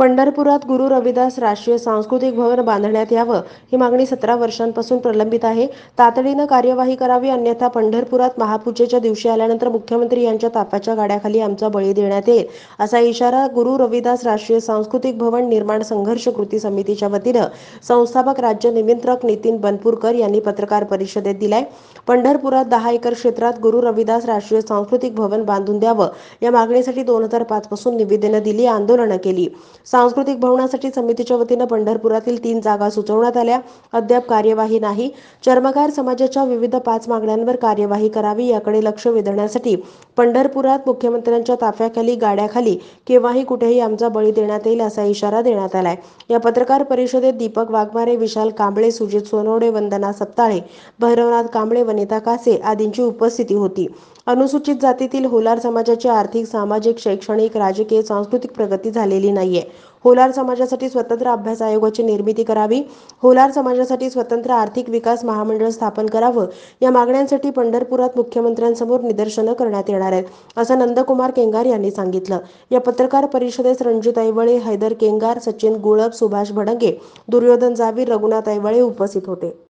पंढरपुरात गुरु रविदास राष्ट्रीय सांस्कृतिक भवन बांधण्यात यावं ही मागणी सतरा वर्षांपासून प्रलंबित आहे तातडीनं कार्यवाही करावी अन्यथा पंढरपुरात महापूजेच्या दिवशी आल्यानंतर मुख्यमंत्री यांच्या तापाच्या गाड्याखाली आमचा बळी देण्यात येईल असा इशारा गुरु रविदास राष्ट्रीय सांस्कृतिक भवन निर्माण संघर्ष कृती समितीच्या वतीनं संस्थापक राज्य निमंत्रक नितीन बनपूरकर यांनी पत्रकार परिषदेत दिलाय पंढरपुरात दहा एकर क्षेत्रात गुरु रविदास राष्ट्रीय सांस्कृतिक भवन बांधून द्यावं या मागणीसाठी दोन हजार पाच पासून निवेदनं दिली आंदोलनं केली सांस्कृतिक भवनासाठी समितीच्या वतीनं पंढरपुरातील तीन जागा सुचवण्यात आल्या अद्याप कार्यवाही नाही चर्मकार समाजाच्या विविध पाच मागण्यांवर कार्यवाही करावी याकडे लक्ष वेधण्यासाठी पंढरपुरात मुख्यमंत्र्यांच्या ताफ्याखाली गाड्याखाली केव्हाही कुठेही आमचा बळी देण्यात येईल असा इशारा देण्यात आलाय या पत्रकार परिषदेत दीपक वाघमारे विशाल कांबळे सुजित सोनवडे वंदना सप्ताळे भैरवनाथ कांबळे वनिता कासे आदींची उपस्थिती होती अनुसूचित जातीतील होलार समाजाची आर्थिक सामाजिक शैक्षणिक राजकीय सांस्कृतिक प्रगती झालेली नाहीये होलार समाजासाठी स्वतंत्र अभ्यास आयोगाची निर्मिती करावी होलार समाजासाठी स्वतंत्र आर्थिक विकास महामंडळ स्थापन करावं या मागण्यांसाठी पंढरपुरात मुख्यमंत्र्यांसमोर निदर्शनं करण्यात येणार आहेत असं नंदकुमार केंगार यांनी सांगितलं या पत्रकार परिषदेस रणजित ऐवळे हैदर केंगार सचिन गुळप सुभाष भडंगे दुर्योधन जावीर रघुनाथ ऐवळे उपस्थित होते